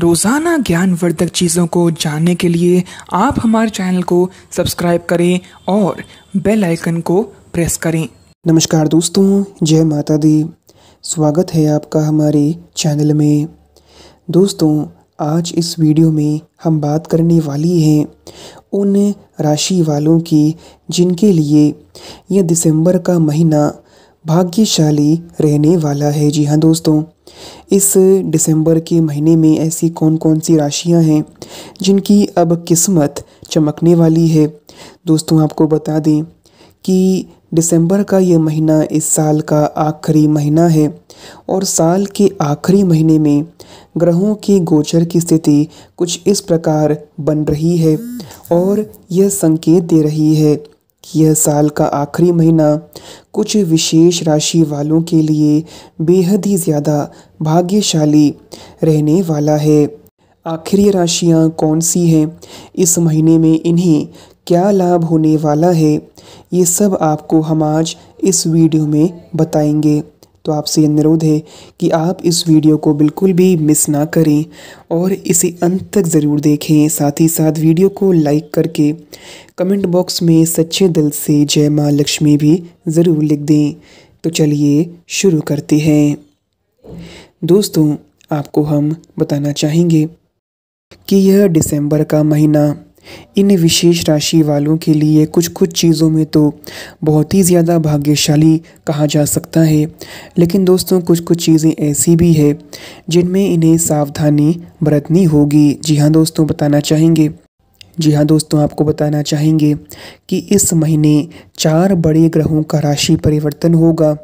रोज़ाना ज्ञानवर्धक चीज़ों को जानने के लिए आप हमारे चैनल को सब्सक्राइब करें और बेल आइकन को प्रेस करें नमस्कार दोस्तों जय माता दी स्वागत है आपका हमारे चैनल में दोस्तों आज इस वीडियो में हम बात करने वाली हैं उन राशि वालों की जिनके लिए यह दिसंबर का महीना भाग्यशाली रहने वाला है जी हाँ दोस्तों इस दिसंबर के महीने में ऐसी कौन कौन सी राशियां हैं जिनकी अब किस्मत चमकने वाली है दोस्तों आपको बता दें कि दिसंबर का ये महीना इस साल का आखिरी महीना है और साल के आखिरी महीने में ग्रहों के गोचर की स्थिति कुछ इस प्रकार बन रही है और यह संकेत दे रही है कि यह साल का आखिरी महीना कुछ विशेष राशि वालों के लिए बेहद ही ज़्यादा भाग्यशाली रहने वाला है आखिरी राशियाँ कौन सी हैं इस महीने में इन्हें क्या लाभ होने वाला है ये सब आपको हम आज इस वीडियो में बताएंगे तो आपसे अनुरोध है कि आप इस वीडियो को बिल्कुल भी मिस ना करें और इसे अंत तक ज़रूर देखें साथ ही साथ वीडियो को लाइक करके कमेंट बॉक्स में सच्चे दिल से जय माँ लक्ष्मी भी ज़रूर लिख दें तो चलिए शुरू करते हैं दोस्तों आपको हम बताना चाहेंगे कि यह दिसंबर का महीना इन विशेष राशि वालों के लिए कुछ कुछ चीज़ों में तो बहुत ही ज़्यादा भाग्यशाली कहा जा सकता है लेकिन दोस्तों कुछ कुछ चीज़ें ऐसी भी है जिनमें इन्हें सावधानी बरतनी होगी जी हाँ दोस्तों बताना चाहेंगे जी हाँ दोस्तों आपको बताना चाहेंगे कि इस महीने चार बड़े ग्रहों का राशि परिवर्तन होगा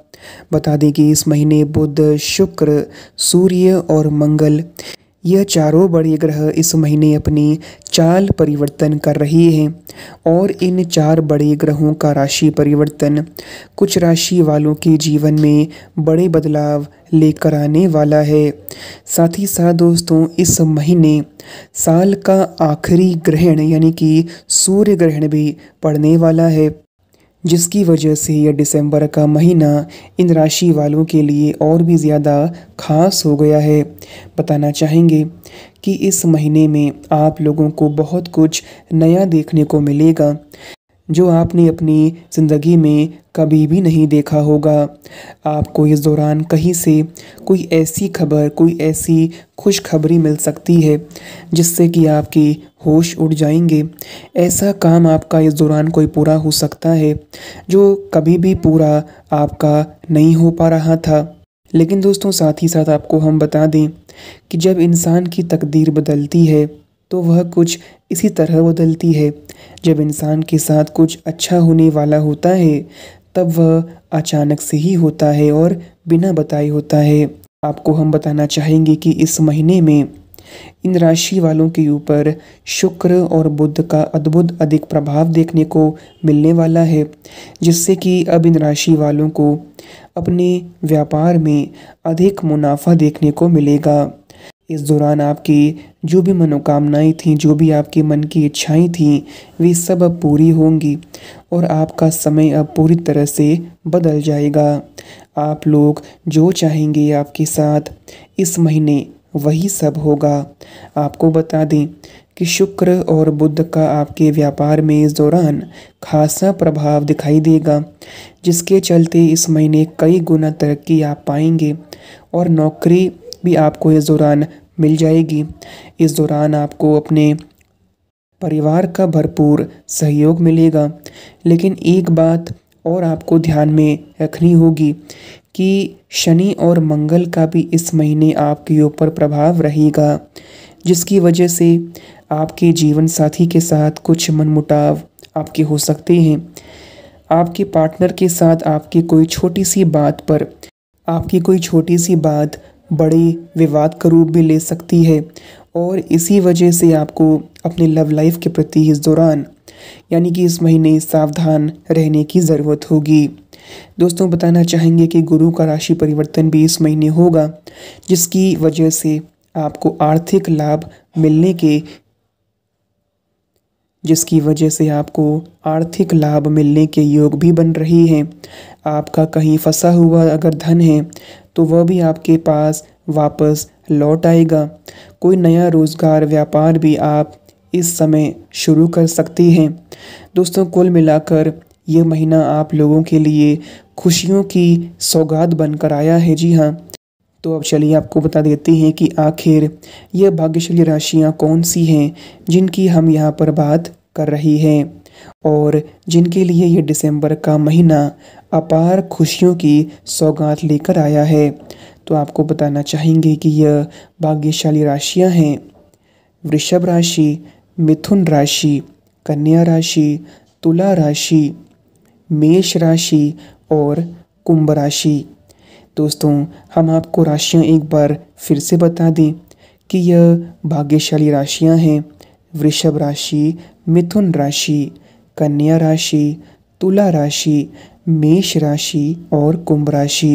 बता दें कि इस महीने बुध शुक्र सूर्य और मंगल यह चारों बड़े ग्रह इस महीने अपनी चाल परिवर्तन कर रहे हैं और इन चार बड़े ग्रहों का राशि परिवर्तन कुछ राशि वालों के जीवन में बड़े बदलाव लेकर आने वाला है साथ ही साथ दोस्तों इस महीने साल का आखिरी ग्रहण यानी कि सूर्य ग्रहण भी पड़ने वाला है जिसकी वजह से यह दिसंबर का महीना इन राशि वालों के लिए और भी ज़्यादा खास हो गया है बताना चाहेंगे कि इस महीने में आप लोगों को बहुत कुछ नया देखने को मिलेगा जो आपने अपनी ज़िंदगी में कभी भी नहीं देखा होगा आपको इस दौरान कहीं से कोई ऐसी खबर कोई ऐसी खुशखबरी मिल सकती है जिससे कि आपके होश उड़ जाएंगे ऐसा काम आपका इस दौरान कोई पूरा हो सकता है जो कभी भी पूरा आपका नहीं हो पा रहा था लेकिन दोस्तों साथ ही साथ आपको हम बता दें कि जब इंसान की तकदीर बदलती है तो वह कुछ इसी तरह बदलती है जब इंसान के साथ कुछ अच्छा होने वाला होता है तब वह अचानक से ही होता है और बिना बताए होता है आपको हम बताना चाहेंगे कि इस महीने में इन राशि वालों के ऊपर शुक्र और बुद्ध का अद्भुत अधिक प्रभाव देखने को मिलने वाला है जिससे कि अब इन राशि वालों को अपने व्यापार में अधिक मुनाफा देखने को मिलेगा इस दौरान आपकी जो भी मनोकामनाएं थीं जो भी आपके मन की इच्छाएं थीं वे सब अब पूरी होंगी और आपका समय अब पूरी तरह से बदल जाएगा आप लोग जो चाहेंगे आपके साथ इस महीने वही सब होगा आपको बता दें कि शुक्र और बुद्ध का आपके व्यापार में इस दौरान खासा प्रभाव दिखाई देगा जिसके चलते इस महीने कई गुना तरक्की आप पाएंगे और नौकरी भी आपको इस दौरान मिल जाएगी इस दौरान आपको अपने परिवार का भरपूर सहयोग मिलेगा लेकिन एक बात और आपको ध्यान में रखनी होगी कि शनि और मंगल का भी इस महीने आपके ऊपर प्रभाव रहेगा जिसकी वजह से आपके जीवन साथी के साथ कुछ मनमुटाव आपके हो सकते हैं आपके पार्टनर के साथ आपकी कोई छोटी सी बात पर आपकी कोई छोटी सी बात बड़े विवाद का रूप भी ले सकती है और इसी वजह से आपको अपने लव लाइफ के प्रति इस दौरान यानी कि इस महीने सावधान रहने की ज़रूरत होगी दोस्तों बताना चाहेंगे कि गुरु का राशि परिवर्तन भी इस महीने होगा जिसकी वजह से आपको आर्थिक लाभ मिलने के जिसकी वजह से आपको आर्थिक लाभ मिलने के योग भी बन रही हैं आपका कहीं फंसा हुआ अगर धन है तो वह भी आपके पास वापस लौट आएगा कोई नया रोज़गार व्यापार भी आप इस समय शुरू कर सकती हैं दोस्तों कुल मिलाकर यह महीना आप लोगों के लिए खुशियों की सौगात बनकर आया है जी हाँ तो अब चलिए आपको बता देते हैं कि आखिर यह भाग्यशाली राशियाँ कौन सी हैं जिनकी हम यहाँ पर बात कर रही हैं और जिनके लिए ये दिसंबर का महीना अपार खुशियों की सौगात लेकर आया है तो आपको बताना चाहेंगे कि यह भाग्यशाली राशियां हैं वृषभ राशि मिथुन राशि कन्या राशि तुला राशि मेष राशि और कुंभ राशि दोस्तों हम आपको राशियां एक बार फिर से बता दें कि यह भाग्यशाली राशियां हैं वृषभ राशि मिथुन राशि कन्या राशि तुला राशि मेष राशि और कुंभ राशि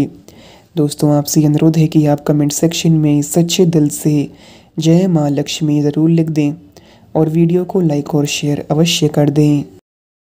दोस्तों आपसे अनुरोध है कि आप कमेंट सेक्शन में सच्चे दिल से जय माँ लक्ष्मी ज़रूर लिख दें और वीडियो को लाइक और शेयर अवश्य कर दें